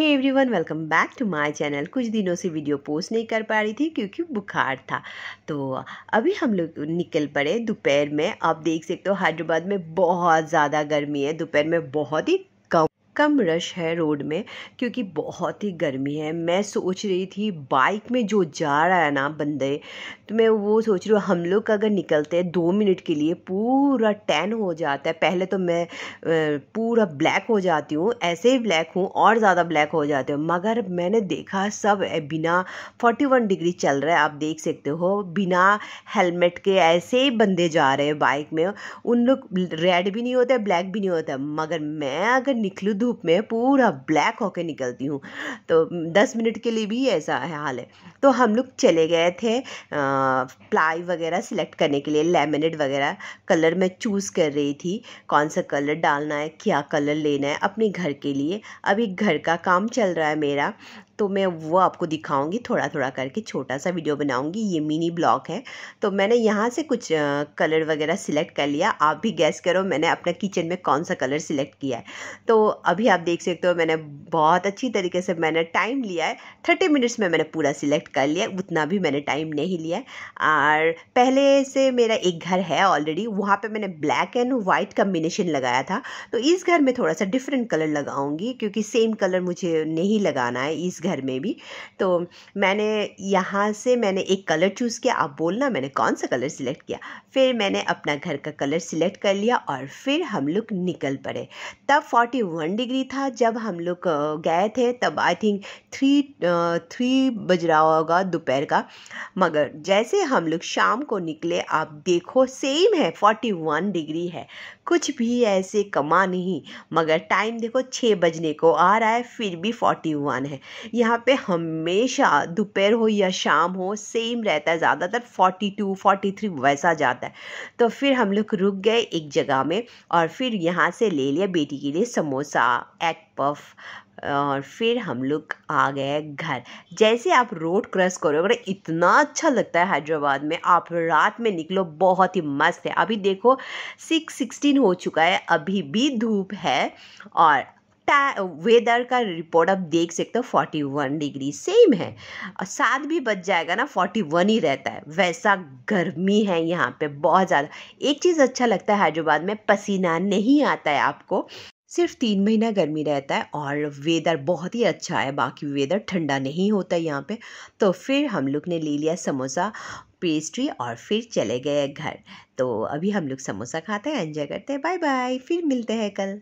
hey everyone welcome back to my channel कुछ दिनों से वीडियो पोस्ट नहीं कर पा रही थी क्योंकि बुखार था तो अभी हम लोग निकल पड़े दोपहर में आप देख सकते हो हैदराबाद में बहुत ज़्यादा गर्मी है दोपहर में बहुत ही कम रश है रोड में क्योंकि बहुत ही गर्मी है मैं सोच रही थी बाइक में जो जा रहा है ना बंदे तो मैं वो सोच रही हूँ हम लोग अगर निकलते हैं दो मिनट के लिए पूरा टैन हो जाता है पहले तो मैं पूरा ब्लैक हो जाती हूँ ऐसे ही ब्लैक हूँ और ज़्यादा ब्लैक हो जाते हूँ मगर मैंने देखा सब बिना फोर्टी डिग्री चल रहा है आप देख सकते हो बिना हेलमेट के ऐसे ही बंदे जा रहे हैं बाइक में उन लोग रेड भी नहीं होता ब्लैक भी नहीं होता मगर मैं अगर निकलूँ धूप में पूरा ब्लैक होके निकलती हूँ तो दस मिनट के लिए भी ऐसा है हाल है तो हम लोग चले गए थे प्लाई वगैरह सिलेक्ट करने के लिए लेमिनेट वगैरह कलर मैं चूज़ कर रही थी कौन सा कलर डालना है क्या कलर लेना है अपने घर के लिए अभी घर का काम चल रहा है मेरा तो मैं वो आपको दिखाऊंगी थोड़ा थोड़ा करके छोटा सा वीडियो बनाऊंगी ये मिनी ब्लॉक है तो मैंने यहाँ से कुछ कलर वगैरह सिलेक्ट कर लिया आप भी गैस करो मैंने अपना किचन में कौन सा कलर सिलेक्ट किया है तो अभी आप देख सकते हो मैंने बहुत अच्छी तरीके से मैंने टाइम लिया है थर्टी मिनट्स में मैंने पूरा सिलेक्ट कर लिया उतना भी मैंने टाइम नहीं लिया और पहले से मेरा एक घर है ऑलरेडी वहाँ पर मैंने ब्लैक एंड वाइट कम्बिनेशन लगाया था तो इस घर में थोड़ा सा डिफरेंट कलर लगाऊंगी क्योंकि सेम कलर मुझे नहीं लगाना है इस घर घर में भी तो मैंने यहाँ से मैंने एक कलर चूज़ किया आप बोलना मैंने कौन सा कलर सिलेक्ट किया फिर मैंने अपना घर का कलर सिलेक्ट कर लिया और फिर हम लोग निकल पड़े तब 41 डिग्री था जब हम लोग गए थे तब आई थिंक थ्री थ्री बज रहा होगा दोपहर का मगर जैसे हम लोग शाम को निकले आप देखो सेम है 41 डिग्री है कुछ भी ऐसे कमा नहीं मगर टाइम देखो छः बजने को आ रहा है फिर भी 41 है यहाँ पे हमेशा दोपहर हो या शाम हो सेम रहता है ज़्यादातर 42, 43 वैसा जाता है तो फिर हम लोग रुक गए एक जगह में और फिर यहाँ से ले लिया बेटी के लिए समोसा एग पफ और फिर हम लोग आ गए घर जैसे आप रोड क्रॉस करो अगर इतना अच्छा लगता है हैदराबाद में आप रात में निकलो बहुत ही मस्त है अभी देखो सिक्स सिक्सटीन हो चुका है अभी भी धूप है और वेदर का रिपोर्ट आप देख सकते हो फोर्टी वन डिग्री सेम है और साथ भी बच जाएगा ना फोर्टी वन ही रहता है वैसा गर्मी है यहाँ पे बहुत ज़्यादा एक चीज़ अच्छा लगता है हैदराबाद में पसीना नहीं आता है आपको सिर्फ तीन महीना गर्मी रहता है और वेदर बहुत ही अच्छा है बाकी वेदर ठंडा नहीं होता यहाँ पे तो फिर हम लोग ने ले लिया समोसा पेस्ट्री और फिर चले गए घर तो अभी हम लोग समोसा खाते हैं एंजॉय करते हैं बाय बाय फिर मिलते हैं कल